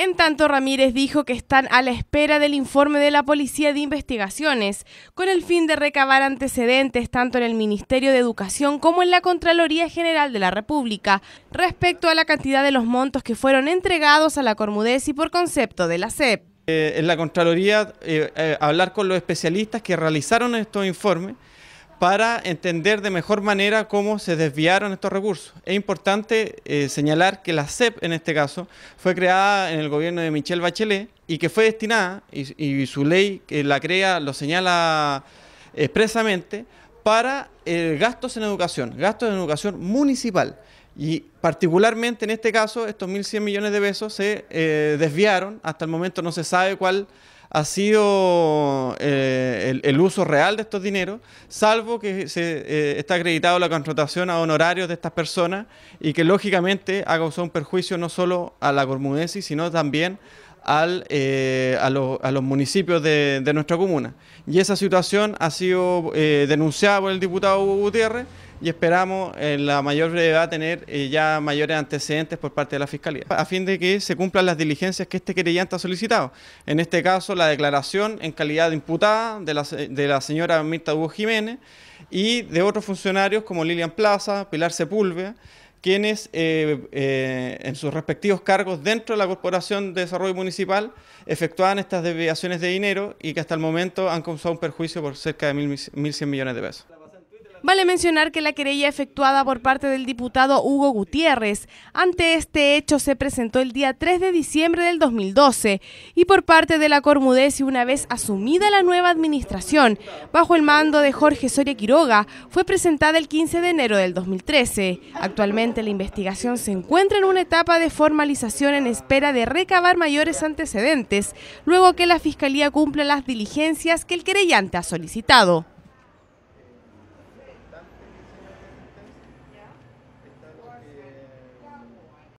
En tanto, Ramírez dijo que están a la espera del informe de la Policía de Investigaciones, con el fin de recabar antecedentes tanto en el Ministerio de Educación como en la Contraloría General de la República respecto a la cantidad de los montos que fueron entregados a la y por concepto de la CEP. Eh, en la Contraloría, eh, eh, hablar con los especialistas que realizaron estos informes para entender de mejor manera cómo se desviaron estos recursos. Es importante eh, señalar que la CEP, en este caso, fue creada en el gobierno de Michelle Bachelet y que fue destinada, y, su ley que eh, la crea lo señala eh, expresamente, para gastos en educación, gastos en educación municipal. Y particularmente en este caso, estos 1.100 millones de pesos se desviaron, hasta el momento no se sabe cuál ha sido el, uso real de estos dineros, salvo que se eh, está acreditado la contratación a honorarios de estas personas y que lógicamente ha causado un perjuicio no solo a la cormudesis, sino también eh, a, los municipios de, nuestra comuna. Y esa situación ha sido eh, denunciada por el diputado Hugo Gutiérrez y esperamos en eh, la mayor brevedad tener ya mayores antecedentes por parte de la Fiscalía, a fin de que se cumplan las diligencias que este querellante ha solicitado. En este caso, la declaración en calidad de imputada de la, de la señora Mirta Hugo Jiménez y de otros funcionarios como Lilian Plaza, Pilar Sepúlveda, quienes eh, eh, en sus respectivos cargos dentro de la Corporación de Desarrollo Municipal efectuaban estas desviaciones de dinero y que hasta el momento han causado un perjuicio por cerca de 1.100 millones de pesos. Vale mencionar que la querella efectuada por parte del diputado Hugo Gutiérrez ante este hecho se presentó el día 3 de diciembre del 2012 y por parte de la y una vez asumida la nueva administración bajo el mando de Jorge Soria Quiroga fue presentada el 15 de enero del 2013. Actualmente la investigación se encuentra en una etapa de formalización en espera de recabar mayores antecedentes luego que la Fiscalía cumpla las diligencias que el querellante ha solicitado.